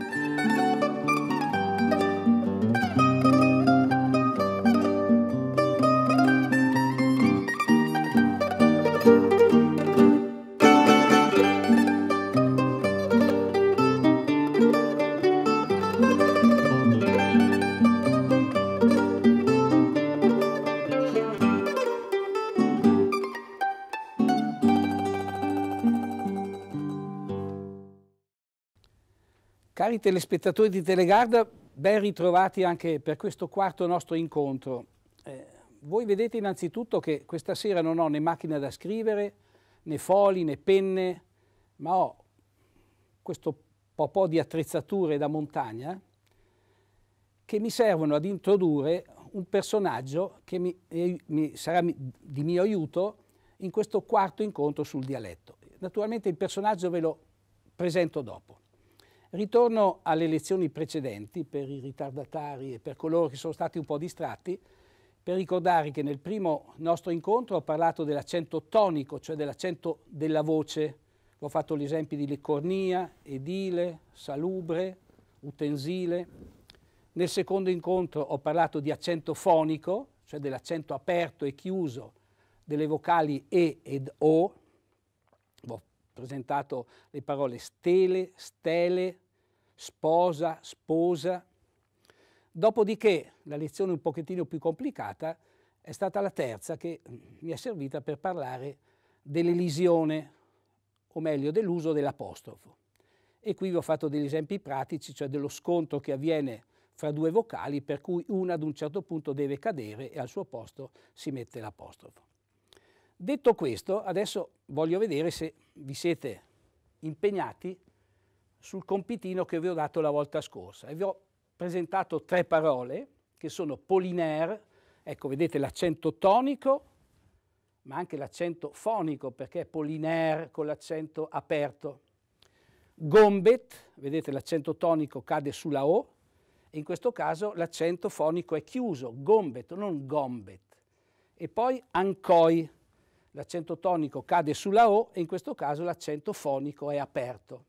thank you Cari telespettatori di Telegarda, ben ritrovati anche per questo quarto nostro incontro. Eh, voi vedete innanzitutto che questa sera non ho né macchina da scrivere, né foli, né penne, ma ho questo po', po di attrezzature da montagna che mi servono ad introdurre un personaggio che mi, eh, mi sarà di mio aiuto in questo quarto incontro sul dialetto. Naturalmente il personaggio ve lo presento dopo. Ritorno alle elezioni precedenti per i ritardatari e per coloro che sono stati un po' distratti, per ricordare che nel primo nostro incontro ho parlato dell'accento tonico, cioè dell'accento della voce. Ho fatto gli esempi di licornia, edile, salubre, utensile. Nel secondo incontro ho parlato di accento fonico, cioè dell'accento aperto e chiuso delle vocali E ed O. Ho presentato le parole stele, stele, sposa, sposa. Dopodiché la lezione un pochettino più complicata è stata la terza che mi è servita per parlare dell'elisione, o meglio dell'uso dell'apostrofo. E qui vi ho fatto degli esempi pratici, cioè dello scontro che avviene fra due vocali, per cui una ad un certo punto deve cadere e al suo posto si mette l'apostrofo. Detto questo, adesso voglio vedere se vi siete impegnati sul compitino che vi ho dato la volta scorsa e vi ho presentato tre parole che sono polinaire, ecco vedete l'accento tonico ma anche l'accento fonico perché è polinaire con l'accento aperto, gombet, vedete l'accento tonico cade sulla O e in questo caso l'accento fonico è chiuso, gombet, non gombet, e poi ancoi, l'accento tonico cade sulla O e in questo caso l'accento fonico è aperto.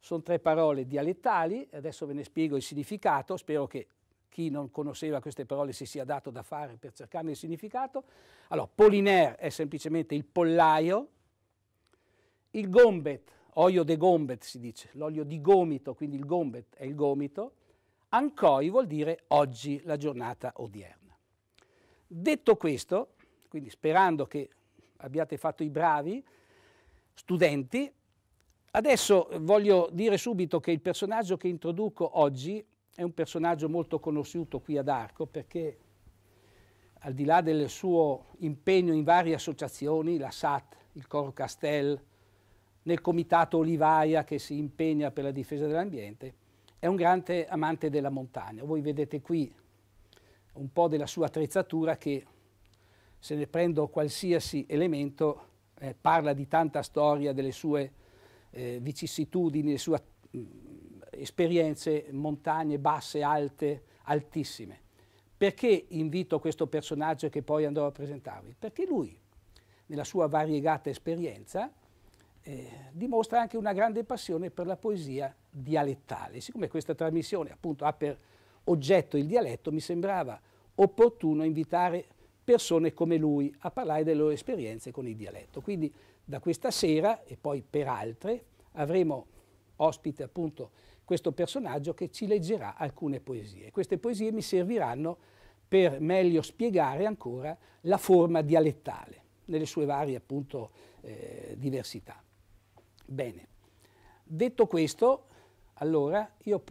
Sono tre parole dialettali, adesso ve ne spiego il significato, spero che chi non conosceva queste parole si sia dato da fare per cercarne il significato. Allora, polinaire è semplicemente il pollaio, il gombet, olio de gombet si dice, l'olio di gomito, quindi il gombet è il gomito, ancoi vuol dire oggi, la giornata odierna. Detto questo, quindi sperando che abbiate fatto i bravi, studenti, Adesso eh, voglio dire subito che il personaggio che introduco oggi è un personaggio molto conosciuto qui ad Arco perché al di là del suo impegno in varie associazioni, la SAT, il Coro Castel, nel comitato Olivaia che si impegna per la difesa dell'ambiente, è un grande amante della montagna. Voi vedete qui un po' della sua attrezzatura che se ne prendo qualsiasi elemento eh, parla di tanta storia delle sue eh, vicissitudini, le sue mh, mm, esperienze, montagne basse, alte, altissime. Perché invito questo personaggio che poi andrò a presentarvi? Perché lui, nella sua variegata esperienza, eh, dimostra anche una grande passione per la poesia dialettale. Siccome questa trasmissione appunto ha per oggetto il dialetto, mi sembrava opportuno invitare persone come lui a parlare delle loro esperienze con il dialetto. Quindi da questa sera e poi per altre avremo ospite appunto questo personaggio che ci leggerà alcune poesie. Queste poesie mi serviranno per meglio spiegare ancora la forma dialettale nelle sue varie appunto eh, diversità. Bene, detto questo, allora io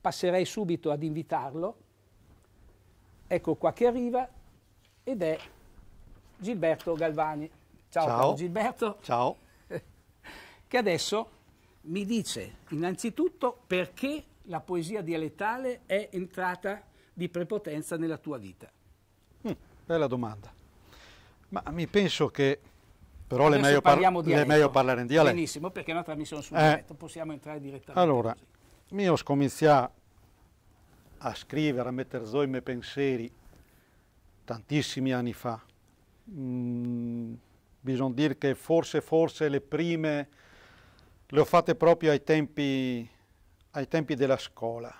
passerei subito ad invitarlo. Ecco qua che arriva ed è Gilberto Galvani. Ciao, Ciao. Gilberto. Ciao. Che adesso mi dice innanzitutto perché la poesia dialettale è entrata di prepotenza nella tua vita. Mm, bella domanda. Ma mi penso che però le meglio, par meglio, parlare in dialetto. Benissimo, perché è una trasmissione sul eh. dialetto, possiamo entrare direttamente. Allora, così. io scominciai a scrivere, a mettere giù i miei pensieri tantissimi anni fa. Mm, bisogna dire che forse, forse le prime le ho fatte proprio ai tempi, ai tempi della scuola.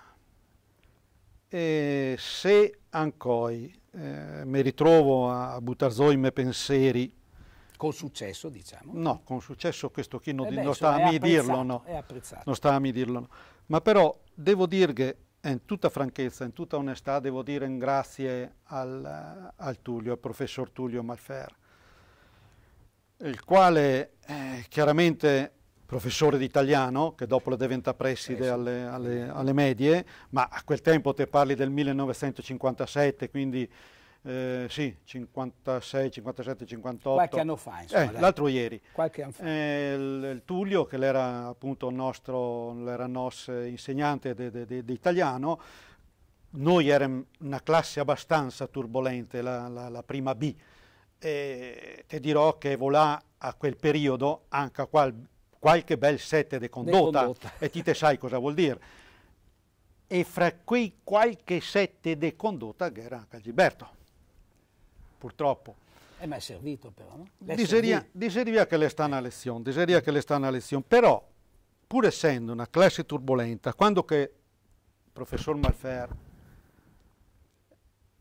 E se ancora eh, mi ritrovo a buttare giù i miei pensieri, con successo, diciamo. No, con successo questo chi non, eh beh, non sta a mi dirlo, no. Non sta a mi dirlo, no. Ma però devo dire che, in tutta franchezza, in tutta onestà, devo dire grazie al, al Tullio, al professor Tullio Malfer, il quale è chiaramente professore di italiano, che dopo la diventa preside eh, alle, alle, alle, medie, ma a quel tempo te parli del 1957, quindi eh, sì, 56, 57, 58. Qualche anno fa, insomma. Eh, l'altro ieri. Qualche anno fa. Eh, il, il, Tullio, che era appunto il nostro, l'era nos eh, insegnante di italiano, noi eravamo una classe abbastanza turbolente, la, la, la prima B, eh, ti dirò che volà a quel periodo anche qual, qualche bel set di condotta, condotta, e ti te sai cosa vuol dire. E fra quei qualche set di condotta che era anche Gilberto, purtroppo. Eh, ma è servito però, no? Diseria, diseria che le sta una lezione, diseria che le sta una lezione, però pur essendo una classe turbolenta, quando che il professor Malfer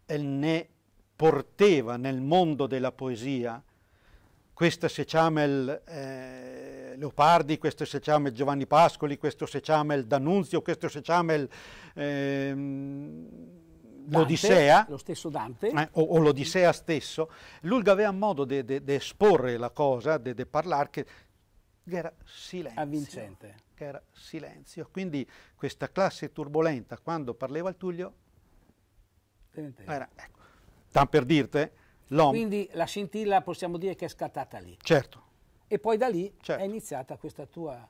ne porteva nel mondo della poesia, questo se Chamel eh, Leopardi, questo se il Giovanni Pascoli, questo se il D'Annunzio, questo se Chamel eh, l'Odissea, lo stesso Dante, eh, o, o, l'Odissea stesso, lui aveva modo di esporre la cosa, di parlare, che, che era silenzio. Avvincente. Che era silenzio. Quindi questa classe turbolenta, quando parleva il Tullio, era, ecco, Tan per dirte, l'OM... Quindi la scintilla possiamo dire che è scattata lì. Certo. E poi da lì certo. è iniziata questa tua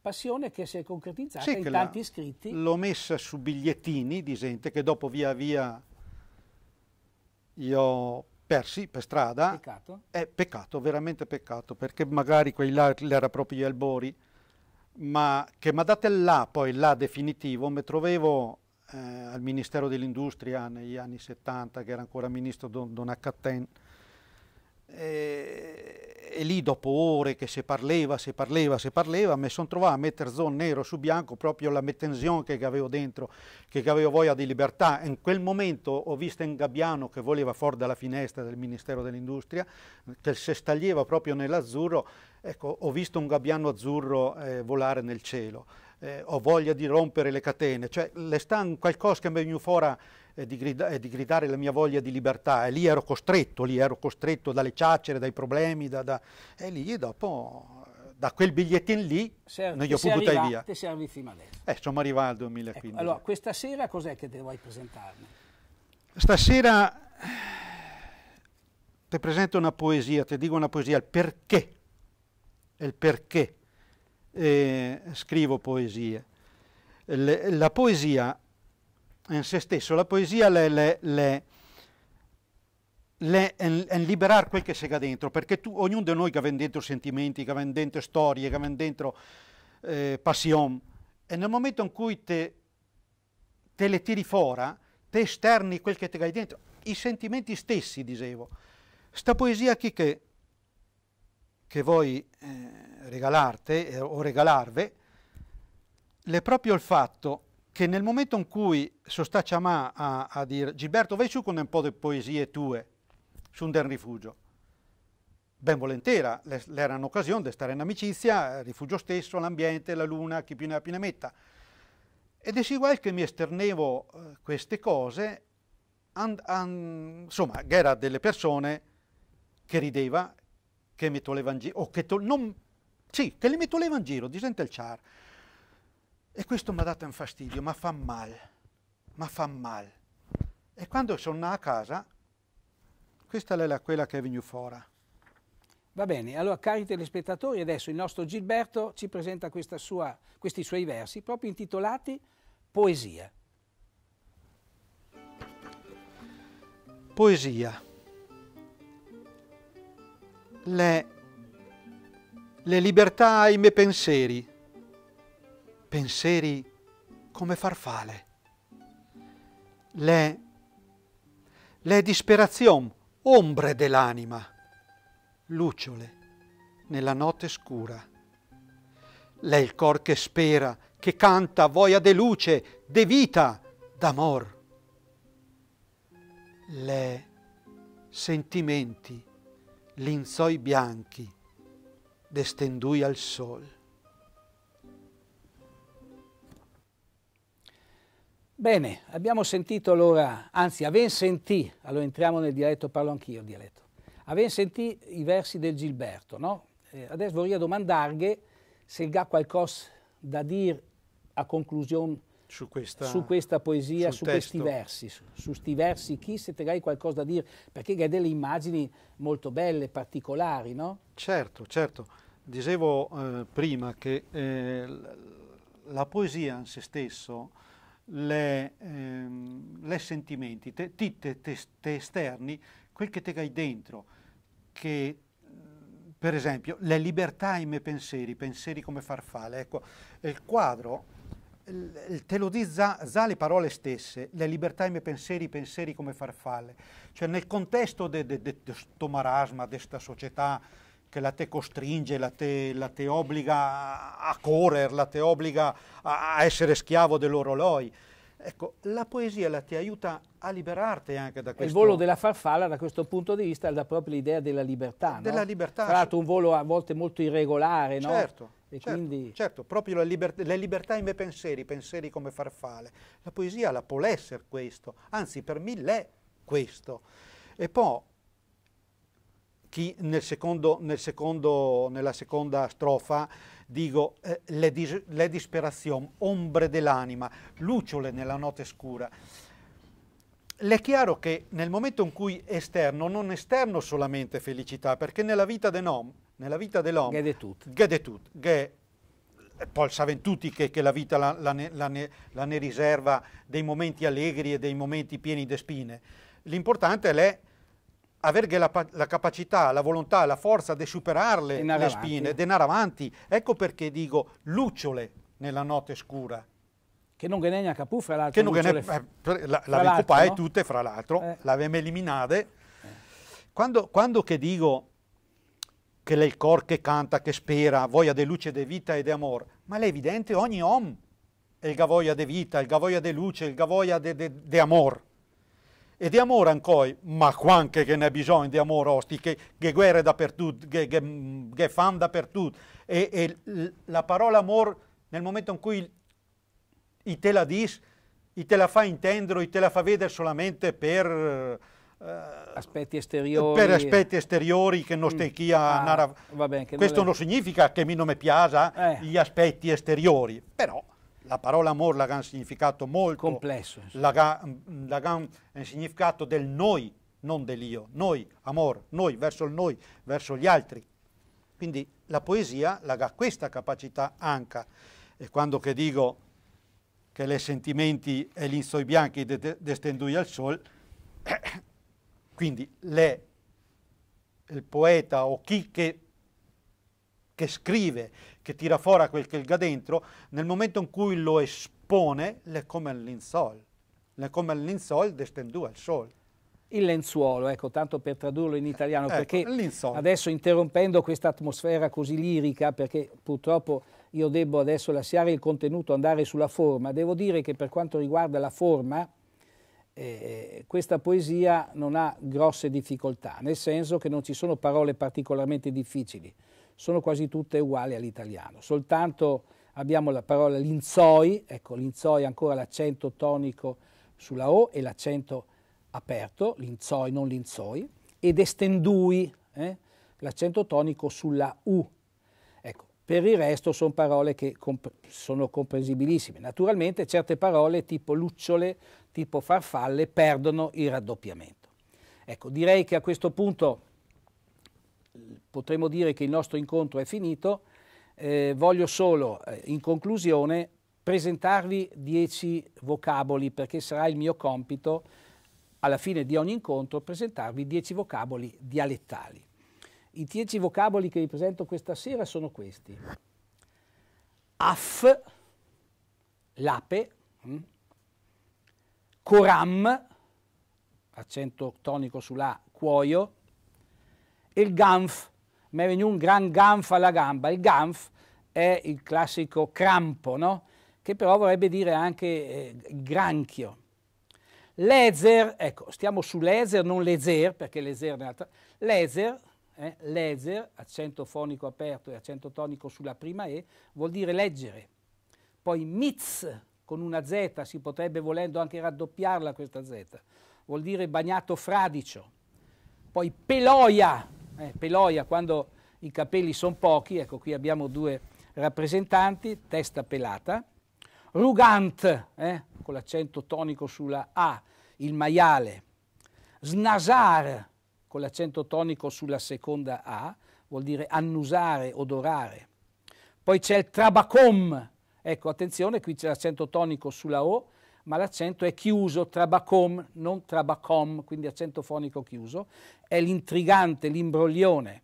passione che si è concretizzata sì, in tanti iscritti. L'ho messa su bigliettini di gente che dopo via via io ho persi per strada. Peccato. È peccato, veramente peccato, perché magari quei là era proprio gli albori, ma che mi date là poi là definitivo, mi trovevo eh, al Ministero dell'Industria negli anni 70, che era ancora ministro Don, Don Accatten, e, e, lì dopo ore che se parleva, se parleva, se parleva, mi sono trovato a mettere zon nero su bianco proprio la mettenzione che avevo dentro, che avevo voglia di libertà. In quel momento ho visto gabbiano che voleva fuori dalla finestra del Ministero dell'Industria, che se staglieva proprio nell'azzurro, ecco, ho visto un gabbiano azzurro eh, volare nel cielo eh, ho voglia di rompere le catene, cioè le stan qualcosa che mi è fuori eh, di, grida, eh, di, gridare la mia voglia di libertà e lì ero costretto, lì ero costretto dalle chiacchiere, dai problemi, da, da... e lì dopo eh, da quel bigliettino lì eh, sei, non gli ho più buttare via. Te fino adesso Eh, sono arrivato al 2015. Ecco, allora, questa sera cos'è che devo presentarmi? Stasera ti presento una poesia, ti dico una poesia, il perché, il perché eh, scrivo poesie. Le, la poesia in se stesso, la poesia è liberare quel che si ha dentro, perché tu, ognuno di noi che aveva dentro sentimenti, che aveva dentro storie, che aveva dentro eh, passione, e nel momento in cui te, te le tiri fuori, te esterni quel che ti hai dentro, i sentimenti stessi, dicevo. Sta poesia qui che, che voi... Eh, regalarte eh, o regalarve, è proprio il fatto che nel momento in cui Sostacciamà a, a dire Gilberto vai su con un po' di poesie tue su un del rifugio, ben volentiera, era un'occasione di stare in amicizia, rifugio stesso, l'ambiente, la luna, chi più ne ha più ne metta. Ed è uguale che mi esternevo eh, queste cose, and, and, insomma, che era delle persone che rideva, che mi tolleva in giro, o che to- non sì, che li metteva in giro, di il char. E questo mi ha dato un fastidio, ma fa male, ma fa male. E quando sono a casa, questa è la, quella che è venuta fuori. Va bene, allora cari telespettatori, adesso il nostro Gilberto ci presenta sua, questi suoi versi proprio intitolati Poesia. Poesia. Le le libertà ai miei pensieri, pensieri come farfalle, le, le disperazion, ombre dell'anima, lucciole nella notte scura. Lei il cor che spera, che canta, voglia de luce, de vita, d'amor. Le sentimenti, linzoi bianchi, destendui al sol. Bene, abbiamo sentito allora, anzi, aven sentì, allora entriamo nel dialetto, parlo anch'io il dialetto, aven sentì i versi del Gilberto, no? Eh, adesso vorrei domandarghe se ha qualcosa da dire a conclusione su questa, su questa poesia, su testo. questi versi, su, su versi chi se te hai qualcosa da dire, perché hai delle immagini molto belle, particolari, no? Certo, certo. Dicevo eh, prima che eh, la poesia in se stesso, le, ehm, le sentimenti, te, te, te, te, esterni, quel che te hai dentro, che mm, per esempio le libertà i miei pensieri, pensieri come farfalle, ecco, il quadro te lo dice già le parole stesse, le libertà i miei pensieri, i pensieri come farfalle, cioè nel contesto di questo marasma, di questa società, che la te costringe, la te, la te obbliga a correre, la te obbliga a essere schiavo dell'orologio. Ecco, la poesia la ti aiuta a liberarti anche da questo. Il volo della farfalla da questo punto di vista dà proprio l'idea della libertà. Della no? libertà. Tra l'altro un volo a volte molto irregolare, certo, no? E certo, quindi... certo, proprio la liber le libertà in me pensieri, pensieri come farfalle. La poesia la può essere questo, anzi per me l'è questo. E poi chi nel secondo, nel secondo, nella seconda strofa dico eh, le, dis, le disperazione, ombre dell'anima, lucciole nella notte scura. Le è chiaro che nel momento in cui esterno, non esterno solamente felicità, perché nella vita dell'uomo, nella vita dell'uomo, gede tut, gede eh, poi saben tutti che, che la vita la, la, ne, la, ne, la, ne, riserva dei momenti allegri e dei momenti pieni di spine. L'importante è avere la, la, capacità, la volontà, la forza di superarle denaro le spine, di andare avanti. Ecco perché dico lucciole nella notte scura. Che non neanche capù, fra l'altro. Che non genegna, eh, la, la tutte, fra l'altro, eh. l'avemo eliminate. Eh. Quando, quando, che dico che lei il cor che canta, che spera, voglia di luce, di vita e di amor, ma è evidente ogni uomo è il gavoia di vita, il gavoia di luce, il gavoia di amor e di amore ancora, ma quanche che ne ha bisogno di amore, osti, che, che guerre dappertutto, che, che, mm, che fan dappertutto. E, e, la parola amore, nel momento in cui i te la dis, i te la fa intendere, i te la fa vedere solamente per... Eh, aspetti esteriori. Per aspetti esteriori che non stecchia... Mm. Ah, nara... Questo non significa che mi non mi piace eh. gli aspetti esteriori, però la parola amor, Lacan, ha un significato molto complesso. Mm, Lacan, Lacan un significato del noi, non dell'io. Noi, amor, noi, verso il noi, verso gli altri. Quindi la poesia ha questa capacità anche. E quando che dico che le sentimenti e gli insoi bianchi destendui de al sol, quindi le, il poeta o chi che che scrive, che tira fuori quel che ga dentro, nel momento in cui lo espone, le come il linzol, è come il linzol destendù al sole. Il lenzuolo, ecco, tanto per tradurlo in italiano, eh, perché ecco, adesso interrompendo questa atmosfera così lirica, perché purtroppo io devo adesso lasciare il contenuto, andare sulla forma, devo dire che per quanto riguarda la forma, eh, questa poesia non ha grosse difficoltà, nel senso che non ci sono parole particolarmente difficili sono quasi tutte uguali all'italiano, soltanto abbiamo la parola linzoi, ecco linzoi ancora l'accento tonico sulla O e l'accento aperto, linzoi non linzoi, ed estendui, eh, l'accento tonico sulla U. Ecco, per il resto sono parole che comp sono comprensibilissime. Naturalmente certe parole tipo lucciole, tipo farfalle perdono il raddoppiamento. Ecco, direi che a questo punto potremmo dire che il nostro incontro è finito, eh, voglio solo eh, in conclusione presentarvi dieci vocaboli perché sarà il mio compito alla fine di ogni incontro presentarvi dieci vocaboli dialettali. I dieci vocaboli che vi presento questa sera sono questi. Aff, l'ape, hm? coram, accento tonico sulla cuoio, il ganf, mi è venuto un gran ganf alla gamba, il ganf è il classico crampo, no? che però vorrebbe dire anche eh, granchio. Laser, ecco, stiamo su laser, non laser, perché laser è un'altra. Laser, eh, laser, accento fonico aperto e accento tonico sulla prima E, vuol dire leggere. Poi mitz, con una Z, si potrebbe volendo anche raddoppiarla questa Z, vuol dire bagnato fradicio. Poi peloia, eh, Peloia quando i capelli sono pochi, ecco qui abbiamo due rappresentanti, testa pelata, Rugant, eh, con l'accento tonico sulla A, il maiale, Snasar, con l'accento tonico sulla seconda A, vuol dire annusare, odorare. Poi c'è il Trabacom, ecco attenzione, qui c'è l'accento tonico sulla O, ma l'accento è chiuso, trabacom, non trabacom, quindi accento fonico chiuso, è l'intrigante, l'imbroglione.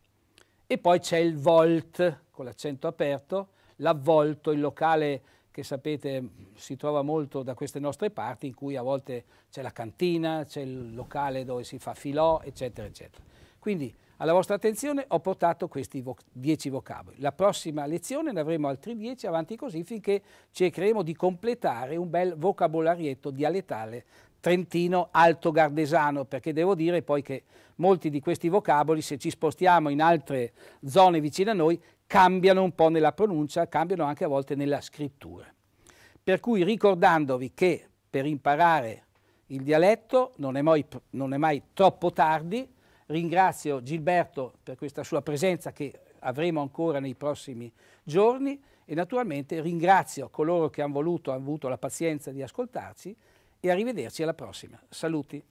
E poi c'è il volt, con l'accento aperto, l'avvolto, il locale che sapete si trova molto da queste nostre parti, in cui a volte c'è la cantina, c'è il locale dove si fa filò, eccetera, eccetera. Quindi alla vostra attenzione ho portato questi 10 vo vocaboli. La prossima lezione ne avremo altri 10 avanti così finché cercheremo di completare un bel vocabolarietto dialettale trentino alto gardesano, perché devo dire poi che molti di questi vocaboli, se ci spostiamo in altre zone vicine a noi, cambiano un po' nella pronuncia, cambiano anche a volte nella scrittura. Per cui ricordandovi che per imparare il dialetto non è mai, non è mai troppo tardi, Ringrazio Gilberto per questa sua presenza che avremo ancora nei prossimi giorni e naturalmente ringrazio coloro che hanno voluto, hanno avuto la pazienza di ascoltarci e arrivederci alla prossima. Saluti.